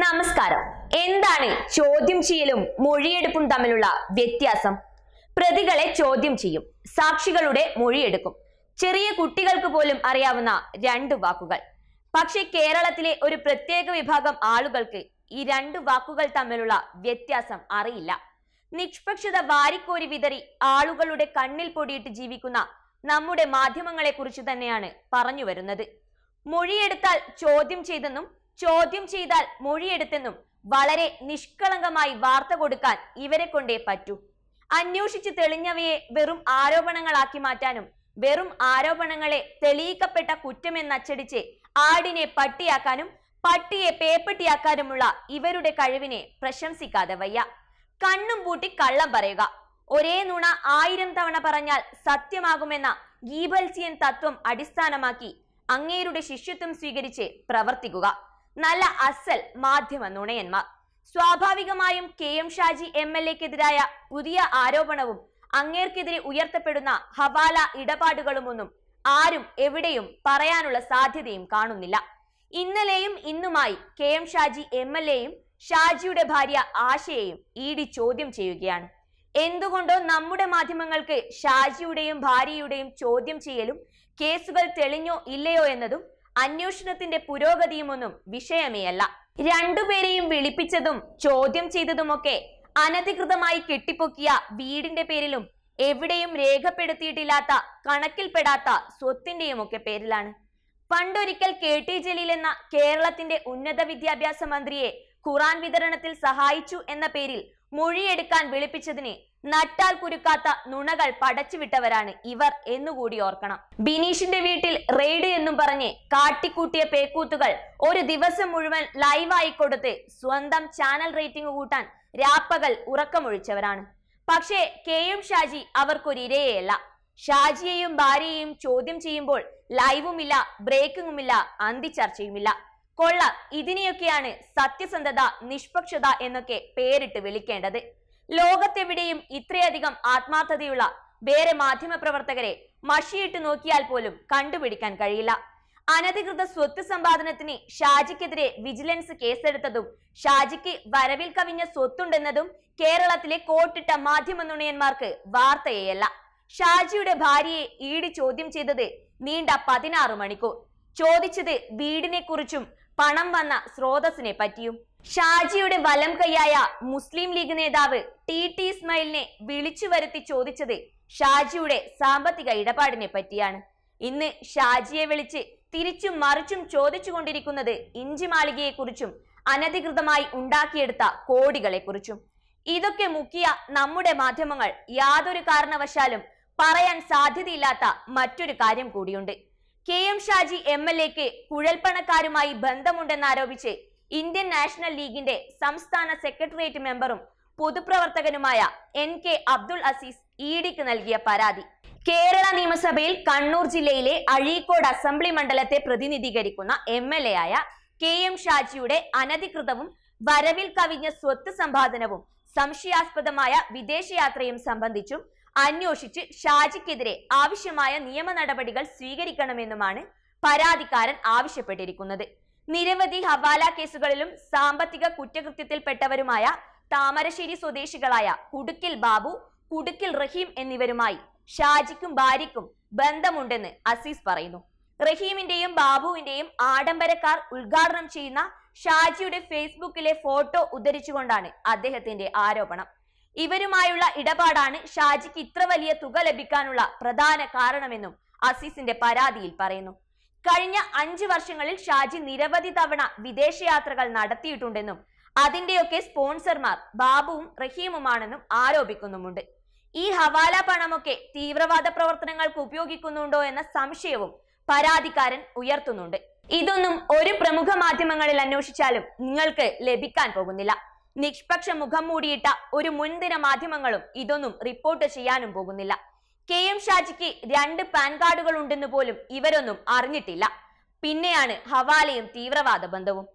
നമസ്കാരം എന്താണ് ചോദ്യം ചെയ്യലും മൊഴിയെടുപ്പും തമ്മിലുള്ള വ്യത്യാസം പ്രതികളെ ചോദ്യം ചെയ്യും സാക്ഷികളുടെ മൊഴിയെടുക്കും ചെറിയ കുട്ടികൾക്ക് പോലും അറിയാവുന്ന രണ്ട് വാക്കുകൾ പക്ഷേ കേരളത്തിലെ ഒരു പ്രത്യേക വിഭാഗം ആളുകൾക്ക് ഈ രണ്ട് വാക്കുകൾ തമ്മിലുള്ള വ്യത്യാസം അറിയില്ല നിഷ്പക്ഷത വാരിക്കോരി വിതറി ആളുകളുടെ കണ്ണിൽ പൊടിയിട്ട് ജീവിക്കുന്ന നമ്മുടെ മാധ്യമങ്ങളെ കുറിച്ച് തന്നെയാണ് പറഞ്ഞു വരുന്നത് മൊഴിയെടുത്താൽ ചോദ്യം ചെയ്തെന്നും ചോദ്യം ചെയ്താൽ മൊഴിയെടുത്തെന്നും വളരെ നിഷ്കളങ്കമായി വാർത്ത കൊടുക്കാൻ ഇവരെ കൊണ്ടേ പറ്റൂ അന്വേഷിച്ച് തെളിഞ്ഞവയെ വെറും ആരോപണങ്ങളാക്കി മാറ്റാനും വെറും ആരോപണങ്ങളെ തെളിയിക്കപ്പെട്ട കുറ്റമെന്നച്ചടിച്ച് ആടിനെ പട്ടിയാക്കാനും പട്ടിയെ പേപ്പട്ടിയാക്കാനുമുള്ള ഇവരുടെ കഴിവിനെ പ്രശംസിക്കാതെ വയ്യ കണ്ണും പൂട്ടി കള്ളം പറയുക ഒരേ നുണ ആയിരം തവണ പറഞ്ഞാൽ സത്യമാകുമെന്ന ഗീബൽസിയൻ തത്വം അടിസ്ഥാനമാക്കി അങ്ങേരുടെ ശിഷ്യത്വം സ്വീകരിച്ച് പ്രവർത്തിക്കുക നല്ല അസൽ മാധ്യമ നുണയന്മാർ സ്വാഭാവികമായും K M Shaji M L എക്കെതിരായ പുതിയ ആരോപണവും അങ്ങേർക്കെതിരെ ഉയർത്തപ്പെടുന്ന ഹവാല ഇടപാടുകളുമൊന്നും ആരും എവിടെയും പറയാനുള്ള സാധ്യതയും കാണുന്നില്ല ഇന്നലെയും ഇന്നുമായി K M Shaji M L എയും ഷാജിയുടെ ഭാര്യ ആശയെയും ഇ ഡി ചോദ്യം ചെയ്യുകയാണ് എന്തുകൊണ്ടോ നമ്മുടെ മാധ്യമങ്ങൾക്ക് ഷാജിയുടെയും ഭാര്യയുടെയും ചോദ്യം ചെയ്യലും കേസുകൾ തെളിഞ്ഞോ ഇല്ലയോ എന്നതും അന്വേഷണത്തിന്റെ പുരോഗതിയുമൊന്നും വിഷയമേ അല്ല രണ്ടുപേരെയും വിളിപ്പിച്ചതും ചോദ്യം ചെയ്തതുമൊക്കെ അനധികൃതമായി കെട്ടിപ്പൊക്കിയ വീടിന്റെ പേരിലും എവിടെയും രേഖപ്പെടുത്തിയിട്ടില്ലാത്ത കണക്കിൽപ്പെടാത്ത സ്വത്തിന്റെയും ഒക്കെ പേരിലാണ് പണ്ടൊരിക്കൽ കെ ടി ജലീൽ എന്ന കേരളത്തിന്റെ ഉന്നത വിദ്യാഭ്യാസ മന്ത്രിയെ ഖുറാൻ വിതരണത്തിൽ സഹായിച്ചു എന്ന പേരിൽ മൊഴിയെടുക്കാൻ വിളിപ്പിച്ചതിന് നട്ടാൽ കുരുക്കാത്ത നുണകൾ പടച്ചുവിട്ടവരാണ് ഇവർ എന്നുകൂടി ഓർക്കണം ബിനീഷിന്റെ വീട്ടിൽ റെയ്ഡ് എന്നും പറഞ്ഞ് കാട്ടിക്കൂട്ടിയ പേക്കൂത്തുകൾ ഒരു ദിവസം മുഴുവൻ ലൈവായി കൊടുത്ത് സ്വന്തം ചാനൽ റേറ്റിംഗ് കൂട്ടാൻ രാപ്പകൽ ഉറക്കമൊഴിച്ചവരാണ് പക്ഷേ കെ എം ഷാജി അവർക്കൊരു ഷാജിയെയും ഭാര്യയെയും ചോദ്യം ചെയ്യുമ്പോൾ ലൈവുമില്ല ബ്രേക്കിങ്ങുമില്ല അന്തിച്ചർച്ചയുമില്ല കൊള്ള ഇതിനെയൊക്കെയാണ് സത്യസന്ധത നിഷ്പക്ഷത എന്നൊക്കെ പേരിട്ട് വിളിക്കേണ്ടത് ലോകത്തെവിടെയും ഇത്രയധികം ആത്മാർത്ഥതയുള്ള വേറെ മാധ്യമപ്രവർത്തകരെ മഷിയിട്ട് നോക്കിയാൽ പോലും കണ്ടുപിടിക്കാൻ കഴിയില്ല അനധികൃത സ്വത്ത് സമ്പാദനത്തിന് ഷാജിക്കെതിരെ വിജിലൻസ് കേസെടുത്തതും ഷാജിക്ക് വരവിൽ കവിഞ്ഞ സ്വത്തുണ്ടെന്നതും കേരളത്തിലെ കോട്ടിട്ട മാധ്യമ നുണയന്മാർക്ക് വാർത്തയല്ല ഷാജിയുടെ ഭാര്യയെ ഈടി ചോദ്യം ചെയ്തത് നീണ്ട പതിനാറ് മണിക്കൂർ ചോദിച്ചത് വീടിനെ കുറിച്ചും പണം വന്ന സ്രോതസ്സിനെ പറ്റിയും ഷാജിയുടെ വലം കൈയായ മുസ്ലിം ലീഗ് നേതാവ് ടി ടി ഇസ്മയിലിനെ വിളിച്ചു വരുത്തി ചോദിച്ചത് ഷാജിയുടെ സാമ്പത്തിക ഇടപാടിനെ പറ്റിയാണ് ഇന്ന് ഷാജിയെ വിളിച്ച് തിരിച്ചും മറിച്ചും ചോദിച്ചുകൊണ്ടിരിക്കുന്നത് മാളികയെക്കുറിച്ചും അനധികൃതമായി ഉണ്ടാക്കിയെടുത്ത കോടികളെക്കുറിച്ചും ഇതൊക്കെ മുക്കിയ നമ്മുടെ മാധ്യമങ്ങൾ യാതൊരു കാരണവശാലും പറയാൻ സാധ്യതയില്ലാത്ത മറ്റൊരു കാര്യം കൂടിയുണ്ട് K M Shaji M L എക്ക് കുഴൽപ്പണക്കാരുമായി ബന്ധമുണ്ടെന്നാരോപിച്ച് ഇന്ത്യൻ നാഷണൽ ലീഗിന്റെ സംസ്ഥാന സെക്രട്ടേറിയറ്റ് മെമ്പറും പൊതുപ്രവർത്തകനുമായ എൻ കെ അബ്ദുൾ അസീസ് ഇഡിക്ക് നൽകിയ പരാതി കേരള നിയമസഭയിൽ കണ്ണൂർ ജില്ലയിലെ അഴീക്കോട് അസംബ്ലി മണ്ഡലത്തെ പ്രതിനിധീകരിക്കുന്ന എം എൽ എ ആയ കെ എം ഷാജിയുടെ അനധികൃതവും വരവിൽ കവിഞ്ഞ സ്വത്ത് സമ്പാദനവും സംശയാസ്പദമായ വിദേശയാത്രയും സംബന്ധിച്ചും അന്വേഷിച്ച് ഷാജിക്കെതിരെ ആവശ്യമായ നിയമ നടപടികൾ സ്വീകരിക്കണമെന്നുമാണ് പരാതിക്കാരൻ ആവശ്യപ്പെട്ടിരിക്കുന്നത് നിരവധി ഹവാല കേസുകളിലും സാമ്പത്തിക കുറ്റകൃത്യത്തിൽപ്പെട്ടവരുമായ താമരശ്ശേരി സ്വദേശികളായ കുടുക്കിൽ ബാബു കുടുക്കിൽ റഹീം എന്നിവരുമായി ഷാജിക്കും ഭാര്യയ്ക്കും ബന്ധമുണ്ടെന്ന് അസീസ് പറയുന്നു റഹീമിന്റെയും ബാബുവിന്റെയും ആഡംബരക്കാർ ഉദ്ഘാടനം ചെയ്യുന്ന ഷാജിയുടെ ഫേസ്ബുക്കിലെ ഫോട്ടോ ഉദ്ധരിച്ചുകൊണ്ടാണ് അദ്ദേഹത്തിന്റെ ആരോപണം ഇവരുമായുള്ള ഇടപാടാണ് ഷാജിക്ക് ഇത്ര വലിയ തുക ലഭിക്കാനുള്ള പ്രധാന കാരണമെന്നും അസീസിന്റെ പരാതിയിൽ പറയുന്നു കഴിഞ്ഞ അഞ്ചു വർഷങ്ങളിൽ ഷാജി നിരവധി തവണ വിദേശയാത്രകൾ നടത്തിയിട്ടുണ്ടെന്നും അതിന്റെയൊക്കെ സ്പോൺസർമാർ ബാബുവും റഹീമുമാണെന്നും ആരോപിക്കുന്നുമുണ്ട് ഈ ഹവാല പണമൊക്കെ തീവ്രവാദ പ്രവർത്തനങ്ങൾക്ക് ഉപയോഗിക്കുന്നുണ്ടോ എന്ന സംശയവും പരാതിക്കാരൻ ഉയർത്തുന്നുണ്ട് ഇതൊന്നും ഒരു പ്രമുഖ മാധ്യമങ്ങളിൽ അന്വേഷിച്ചാലും നിങ്ങൾക്ക് ലഭിക്കാൻ പോകുന്നില്ല നിഷ്പക്ഷ മുഖം മൂടിയിട്ട ഒരു മുൻദിന മാധ്യമങ്ങളും ഇതൊന്നും റിപ്പോർട്ട് ചെയ്യാനും പോകുന്നില്ല കെ എം ഷാജിക്ക് രണ്ട് പാൻ കാർഡുകൾ ഉണ്ടെന്ന് പോലും ഇവരൊന്നും അറിഞ്ഞിട്ടില്ല പിന്നെയാണ് ഹവാലയും തീവ്രവാദ ബന്ധവും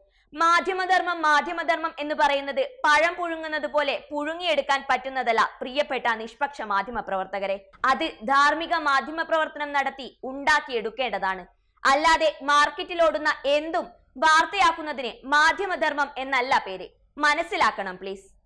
മാധ്യമധർമ്മം മാധ്യമധർമ്മം എന്ന് പറയുന്നത് പഴം പുഴുങ്ങുന്നത് പോലെ പുഴുങ്ങിയെടുക്കാൻ പറ്റുന്നതല്ല പ്രിയപ്പെട്ട നിഷ്പക്ഷ മാധ്യമ പ്രവർത്തകരെ അത് ധാർമ്മിക മാധ്യമ പ്രവർത്തനം നടത്തി ഉണ്ടാക്കിയെടുക്കേണ്ടതാണ് അല്ലാതെ മാർക്കറ്റിലോടുന്ന എന്തും വാർത്തയാക്കുന്നതിന് മാധ്യമധർമ്മം എന്നല്ല പേര് മനസ്സിലാക്കണം പ്ലീസ്